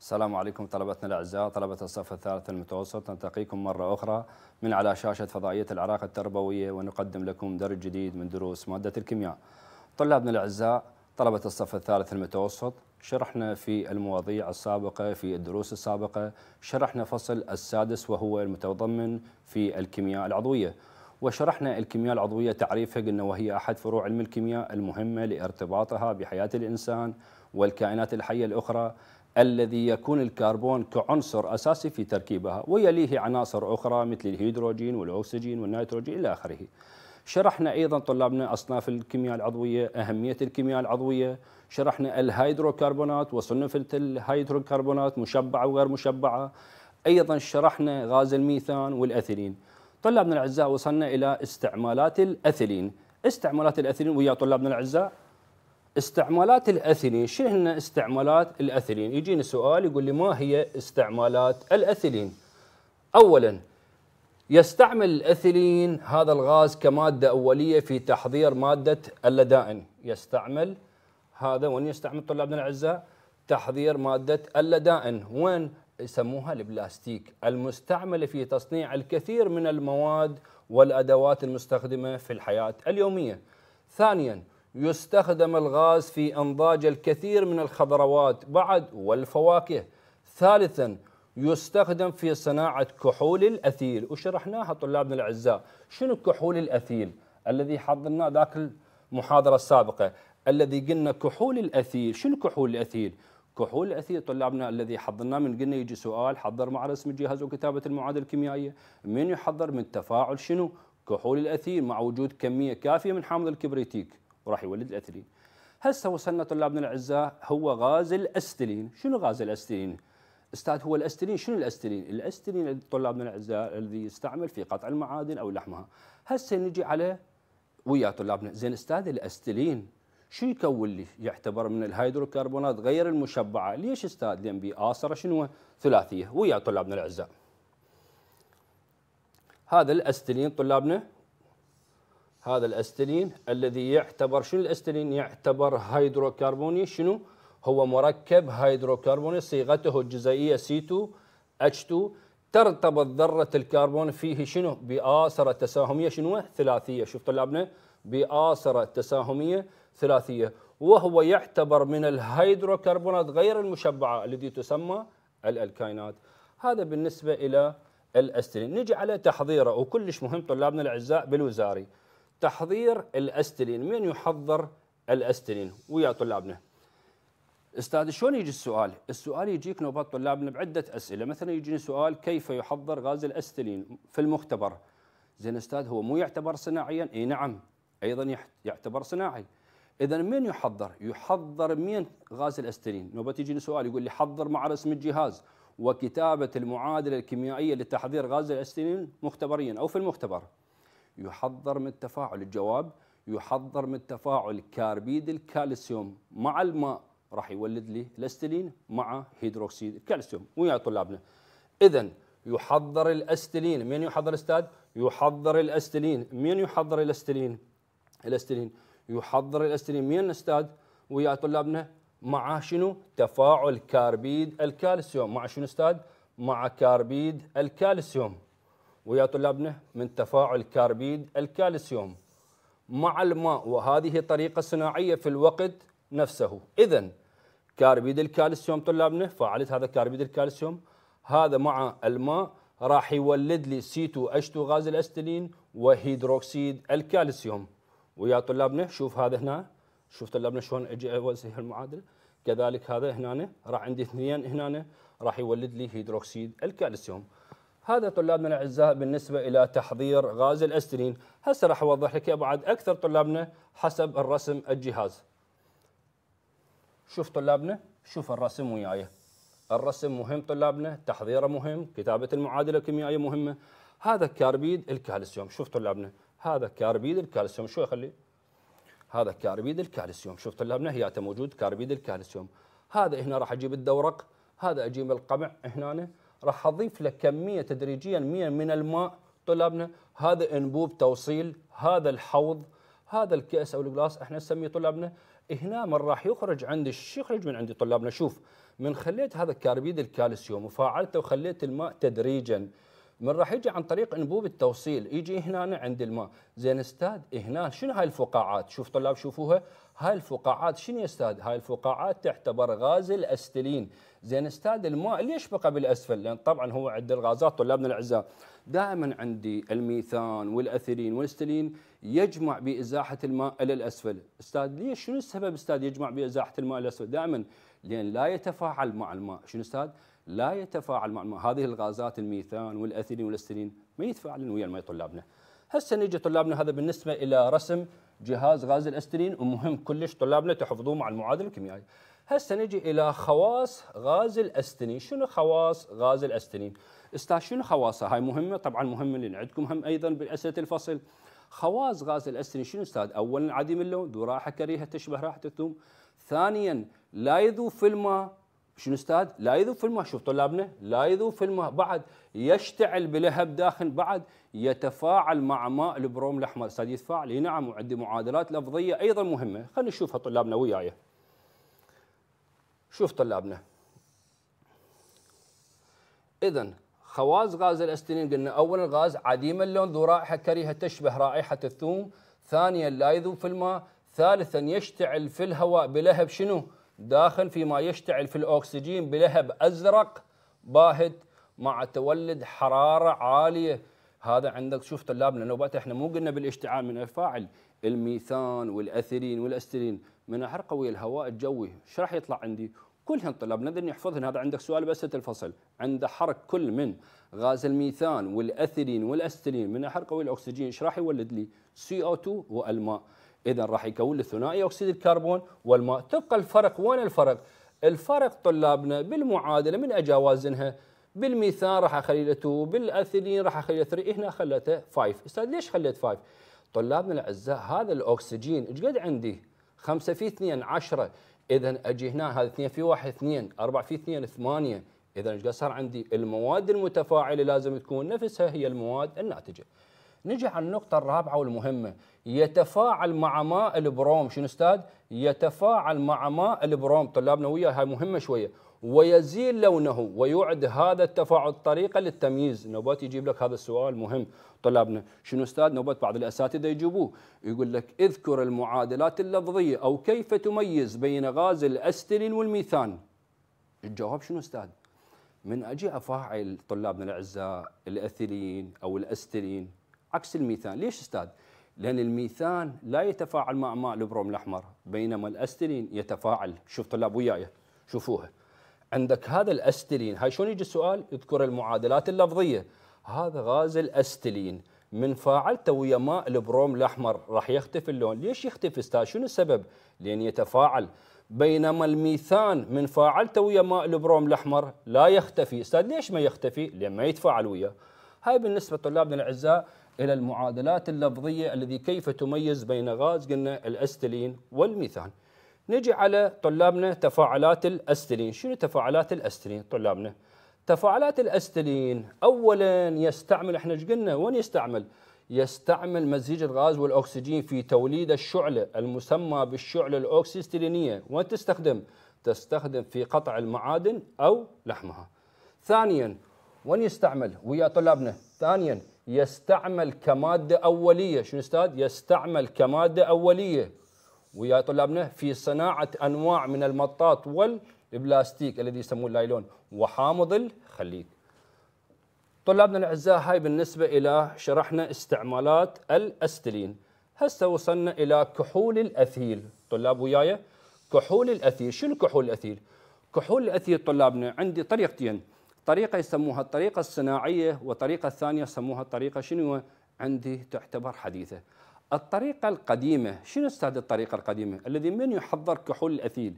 السلام عليكم طلبتنا الأعزاء طلبة الصف الثالث المتوسط نلتقيكم مرة أخرى من على شاشة فضائية العراق التربوية ونقدم لكم درس جديد من دروس مادة الكيمياء طلابنا الأعزاء طلبة الصف الثالث المتوسط شرحنا في المواضيع السابقة في الدروس السابقة شرحنا فصل السادس وهو المتضمن في الكيمياء العضوية وشرحنا الكيمياء العضوية تعريفها قلنا وهي أحد فروع علم الكيمياء المهمة لارتباطها بحياة الإنسان والكائنات الحية الأخرى الذي يكون الكربون كعنصر أساسي في تركيبها ويليه عناصر أخرى مثل الهيدروجين والأكسجين والنيتروجين إلى آخره شرحنا أيضا طلابنا أصناف الكيمياء العضوية أهمية الكيمياء العضوية شرحنا الهيدروكربونات وصنوف الهيدروكربونات مشبعة وغير مشبعة أيضا شرحنا غاز الميثان والأثيلين طلابنا الأعزاء وصلنا إلى استعمالات الأثيلين استعمالات الأثيلين ويا طلابنا الأعزاء استعمالات الاثيلين شنو هن استعمالات الاثيلين يجيني سؤال يقول لي ما هي استعمالات الاثيلين اولا يستعمل الاثيلين هذا الغاز كماده اوليه في تحضير ماده اللدائن يستعمل هذا وين يستعمل طلابنا الاعزاء تحضير ماده اللدائن وين يسموها البلاستيك المستعمله في تصنيع الكثير من المواد والادوات المستخدمه في الحياه اليوميه ثانيا يستخدم الغاز في انضاج الكثير من الخضروات بعد والفواكه ثالثا يستخدم في صناعة كحول الأثيل وشرحناها طلابنا الأعزاء شنو كحول الأثيل الذي حضرناه ذاك المحاضرة السابقة الذي قلنا كحول الأثيل شنو كحول الأثيل كحول الأثيل طلابنا الذي حضرناه من قلنا يجي سؤال حضر مع رسم الجهاز وكتابة المعادلة الكيميائية من يحضر من تفاعل شنو كحول الأثيل مع وجود كمية كافية من حامض الكبريتيك وراح يولد الاثيلين هسه وصلنا طلابنا الأعزاء هو غاز الاستيلين شنو غاز الاستيلين استاذ هو الاستيلين شنو الاستيلين الاستيلين طلابنا الاعزاء الذي يستعمل في قطع المعادن او لحمها. هسه نجي على ويا طلابنا، زين استاذ الاستيلين شو يكون لي؟ يعتبر من الهيدروكربونات غير المشبعه، ليش استاذ؟ لان اصره شنو؟ ثلاثيه، ويا طلابنا الاعزاء. هذا الاستيلين طلابنا هذا الاستلين الذي يعتبر شنو الاستلين يعتبر هيدروكربوني شنو هو مركب هيدروكربوني صيغته الجزيييه سي 2 اتش 2 ترتبط ذره الكربون فيه شنو بآسره تساهميه شنو ثلاثيه شوف طلابنا بآسره تساهميه ثلاثيه وهو يعتبر من الهيدروكربونات غير المشبعه التي تسمى الالكاينات هذا بالنسبه الى الاستلين نجي على تحضيره وكلش مهم طلابنا الاعزاء بالوزاري تحضير الاسترين من يحضر الاسترين ويا طلابنا استاذ شلون يجي السؤال السؤال يجيك نوبات طلابنا بعده اسئله مثلا يجيني سؤال كيف يحضر غاز الاسترين في المختبر زين استاذ هو مو يعتبر صناعيا اي نعم ايضا يعتبر صناعي اذا من يحضر يحضر من غاز الاسترين نوبه يجيني سؤال يقول لي حضر مع رسم الجهاز وكتابه المعادله الكيميائيه لتحضير غاز الاسترين مختبريا او في المختبر يحضر من تفاعل الجواب يحضر من تفاعل كاربيد الكالسيوم مع الماء راح يولد لي الاستلين مع هيدروكسيد الكالسيوم ويا طلابنا اذا يحضر الاستلين من يحضر استاذ يحضر الاستلين من يحضر الاستلين الاستلين يحضر الاستلين من استاذ ويا طلابنا مع شنو تفاعل كاربيد الكالسيوم مع شنو استاذ مع كاربيد الكالسيوم ويا طلابنا من تفاعل كاربيد الكالسيوم مع الماء وهذه طريقة صناعية في الوقت نفسه إذا كاربيد الكالسيوم طلابنا فعلت هذا كاربيد الكالسيوم هذا مع الماء راح يولد لي سي 2 اتش 2 غاز الاستلين وهيدروكسيد الكالسيوم ويا طلابنا شوف هذا هنا شوف طلابنا شلون اجي اوزع المعادله كذلك هذا هنا راح عندي اثنين هنا راح يولد لي هيدروكسيد الكالسيوم هذا طلابنا الاعزاء بالنسبه الى تحضير غاز الاسترين، هسه راح اوضح لك بعد اكثر طلابنا حسب الرسم الجهاز. شوف طلابنا، شوف الرسم وياي. الرسم مهم طلابنا، تحضيره مهم، كتابه المعادله الكيميائيه مهمه. هذا كاربيد الكالسيوم، شوف طلابنا، هذا كاربيد الكالسيوم، شو اخلي؟ هذا كاربيد الكالسيوم، شوف طلابنا هياته موجود كاربيد الكالسيوم. هذا هنا راح اجيب الدورق، هذا اجيب القمع هنا راح اضيف لك كميه تدريجيا 100 من الماء طلابنا هذا انبوب توصيل هذا الحوض هذا الكاس او الجلاس احنا نسميه طلابنا هنا من راح يخرج عندي شو يخرج من عندي طلابنا شوف من خليت هذا الكاربيد الكالسيوم وفاعلته وخليت الماء تدريجا من راح يجي عن طريق انبوب التوصيل يجي هنا عند الماء زين استاذ هنا شنو هاي الفقاعات شوف طلاب شوفوها هاي الفقاعات شنو يا استاذ هاي الفقاعات تعتبر غاز الاستلين زين استاذ الماء ليش بقى بالاسفل لان طبعا هو عند الغازات طلابنا الاعزاء دائما عندي الميثان والاثيرين والاستلين يجمع بازاحه الماء الى الاسفل استاذ ليش شنو السبب استاذ يجمع بازاحه الماء الى الاسفل دائما لان لا يتفاعل مع الماء شنو استاذ لا يتفاعل مع هذه الغازات الميثان والاثيلين والاسترين ما يتفاعلون ويا المي طلابنا. هسه نيجي طلابنا هذا بالنسبه الى رسم جهاز غاز الاسترين ومهم كلش طلابنا تحفظوه مع المعادله الكيميائيه. هسه نجي الى خواص غاز الاستنين، شنو خواص غاز الاستنين؟ استاذ شنو خواصها؟ هاي مهمه طبعا مهمه اللي عندكم هم ايضا باسئله الفصل. خواص غاز الاسترين شنو استاذ؟ اولا عديم اللون ذو رائحه كريهه تشبه رائحه الثوم. ثانيا لا يذوب في الماء شنو استاذ لا يذوب في الماء شوف طلابنا لا يذوب في الماء بعد يشتعل بلهب داخل بعد يتفاعل مع ماء البروم الاحمر استاذ يتفاعل نعم وعندي معادلات لفظيه ايضا مهمه خلينا نشوفها طلابنا وياي شوف طلابنا اذا خواص غاز الاستينين قلنا اولا غاز عديم اللون ذو رائحه كريهه تشبه رائحه الثوم ثانيا لا يذوب في الماء ثالثا يشتعل في الهواء بلهب شنو داخل فيما يشتعل في الأكسجين بلهب أزرق باهت مع تولد حرارة عالية هذا عندك شوف طلابنا النوبات احنا مو قلنا بالاشتعال من الفاعل الميثان والاثرين والاسترين من احر قوي الهواء الجوي ايش راح يطلع عندي كلهن طلاب نذر يحفظهن هذا عندك سؤال بس الفصل عند حرق كل من غاز الميثان والاثرين والاسترين من احر قوي الاكسجين ايش راح يولد لي CO2 والماء اذا راح يكون لي ثنائي اكسيد الكربون والماء تبقى الفرق وين الفرق الفرق طلابنا بالمعادله من اجى اوازنها بالميثان راح اخلي له 2 بالاثيلين راح اخلي له 3 هنا خليته 5 استاذ ليش خليت 5 طلابنا الاعزاء هذا الاكسجين ايش قد عندي 5 في 2 10 اذا اجي هنا هذا 2 في 1 2 4 في 2 8 اذا ايش قد صار عندي المواد المتفاعله لازم تكون نفسها هي المواد الناتجه نجي على النقطة الرابعة والمهمة يتفاعل مع ماء البروم شنو استاذ؟ يتفاعل مع ماء البروم طلابنا وياه هاي مهمة شوية ويزيل لونه ويعد هذا التفاعل طريقة للتمييز نوبات يجيب لك هذا السؤال مهم طلابنا شنو استاذ نوبات بعض الأساتذة يجيبوه يقول لك اذكر المعادلات اللفظية أو كيف تميز بين غاز الأستلين والميثان الجواب شنو استاذ؟ من اجي افاعل طلابنا الاعزاء الاثيلين او الاستلين عكس الميثان ليش استاذ لان الميثان لا يتفاعل مع ماء البروم الاحمر بينما الاسترين يتفاعل شوف طلاب وياي شوفوها عندك هذا الاستلين هاي شلون يجي السؤال يذكر المعادلات اللفظيه هذا غاز الاستلين من فاعلته ويا ماء البروم الاحمر راح يختفي اللون ليش يختفي استاذ شنو السبب لان يتفاعل بينما الميثان من فاعلته ويا ماء البروم الاحمر لا يختفي استاذ ليش ما يختفي لان ما يتفاعل وياه هاي بالنسبه لطلابنا الاعزاء إلى المعادلات اللفظية الذي كيف تميز بين غاز قلنا الأستلين والميثان نجي على طلابنا تفاعلات الأستلين شنو تفاعلات الأستلين طلابنا تفاعلات الأستلين أولا يستعمل احنا ايش قلنا وين يستعمل يستعمل مزيج الغاز والأكسجين في توليد الشعلة المسمى بالشعلة الاوكسيستلينيه، وين تستخدم تستخدم في قطع المعادن أو لحمها ثانيا وين يستعمل ويا طلابنا ثانيا يستعمل كماده اوليه شنو استاذ يستعمل كماده اوليه ويا طلابنا في صناعه انواع من المطاط والبلاستيك الذي يسموه اللايلون وحامض الخليط طلابنا الاعزاء هاي بالنسبه الى شرحنا استعمالات الاستلين هسه وصلنا الى كحول الاثيل طلاب وياي كحول الاثيل شنو كحول الاثيل كحول الاثيل طلابنا عندي طريقتين طريقه يسموها الطريقه الصناعيه وطريقه ثانيه يسموها الطريقه شنو عندي تعتبر حديثه الطريقه القديمه شنو استاذ الطريقه القديمه الذي من يحضر كحول الاثيل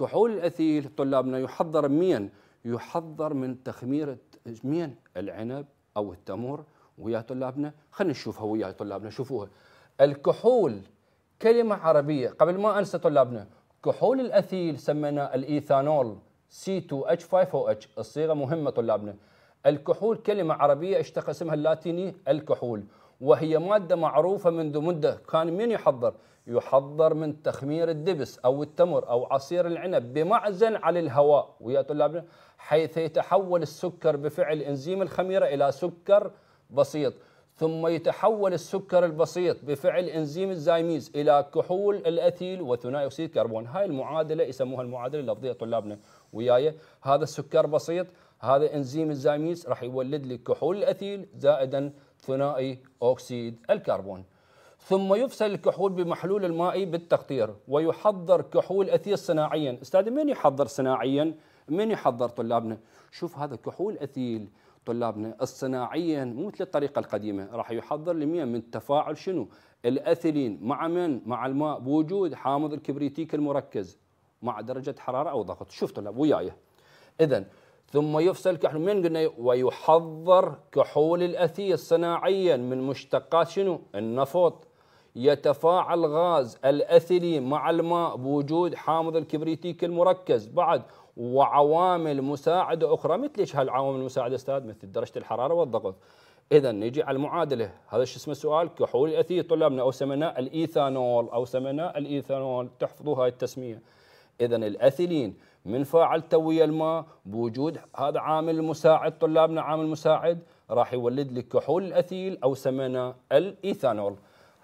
كحول الاثيل طلابنا يحضر من يحضر من تخمير من العنب او التمر ويا طلابنا خلينا نشوفها ويا طلابنا شوفوها الكحول كلمه عربيه قبل ما انسى طلابنا كحول الاثيل سميناه الايثانول C2H5OH الصيغة مهمة طلابنا الكحول كلمة عربية اشتق اسمها اللاتيني الكحول وهي مادة معروفة منذ مدة كان من يحضر يحضر من تخمير الدبس أو التمر أو عصير العنب بمعزل على الهواء ويا طلابنا حيث يتحول السكر بفعل إنزيم الخميرة إلى سكر بسيط ثم يتحول السكر البسيط بفعل انزيم الزايميز الى كحول الأثيل وثنائي أكسيد الكربون هاي المعادلة يسموها المعادلة اللفظية طلابنا وياي هذا السكر بسيط هذا انزيم الزايميز راح يولد لي كحول الأثيل زائدا ثنائي أكسيد الكربون ثم يفسد الكحول بمحلول المائي بالتقطير ويحضر كحول أثيل صناعيا استاذ من يحضر صناعيا من يحضر طلابنا شوف هذا كحول أثيل طلابنا الصناعيا مو مثل الطريقه القديمه راح يحضر المياه من تفاعل شنو الاثيلين مع من مع الماء بوجود حامض الكبريتيك المركز مع درجه حراره او ضغط شوف طلاب وياي اذا ثم يفصل كحول من قلنا ويحضر كحول الاثيل صناعيا من مشتقات شنو النفط يتفاعل غاز الاثيلين مع الماء بوجود حامض الكبريتيك المركز بعد وعوامل مساعده اخرى مثل ايش هالعوامل المساعده استاذ مثل درجه الحراره والضغط اذا نجي على المعادله هذا شو اسمه السؤال كحول الاثير طلابنا او سميناه الايثانول او سميناه الايثانول تحفظوا هاي التسميه اذا الاثيلين من فاعلته ويا الماء بوجود هذا عامل مساعد طلابنا عامل مساعد راح يولد لك كحول الاثيل او سميناه الايثانول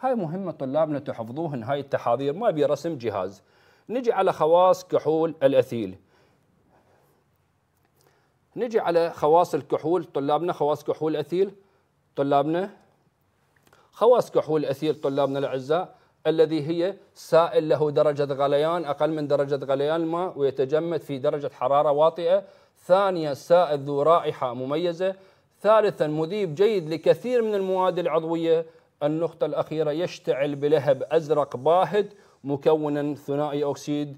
هاي مهمه طلابنا تحفظوهن هاي التحاضير ما بيرسم جهاز نجي على خواص كحول الاثيل نجي على خواص الكحول طلابنا خواص كحول أثيل طلابنا خواص كحول أثيل طلابنا الأعزاء الذي هي سائل له درجة غليان أقل من درجة غليان الماء ويتجمد في درجة حرارة واطئة ثانيا سائل ذو رائحة مميزة ثالثا مذيب جيد لكثير من المواد العضوية النقطة الأخيرة يشتعل بلهب أزرق باهت مكونا ثنائي أكسيد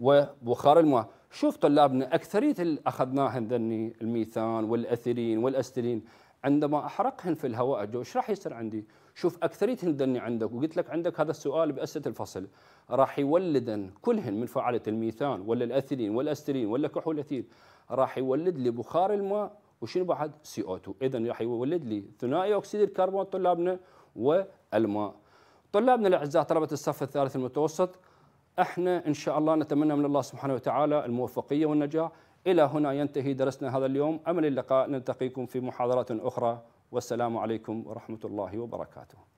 وبخار الماء شوف طلابنا أكثرية اللي أخذناهم ذني الميثان والأثيرين والأسترين عندما أحرقهن في الهواء جو إيش راح يصير عندي؟ شوف أكثريتهن ذني عندك وقلت لك عندك هذا السؤال بأسة الفصل راح يولدن كلهن من فعالة الميثان ولا الأثيرين والأسترين ولا كحول أثيل راح يولد لي بخار الماء وشنو بعد؟ سي او 2 إذا راح يولد لي ثنائي أكسيد الكربون طلابنا والماء طلابنا الأعزاء طلبة الصف الثالث المتوسط احنا ان شاء الله نتمنى من الله سبحانه وتعالى الموفقيه والنجاح الى هنا ينتهي درسنا هذا اليوم امل اللقاء نلتقيكم في محاضرات اخرى والسلام عليكم ورحمه الله وبركاته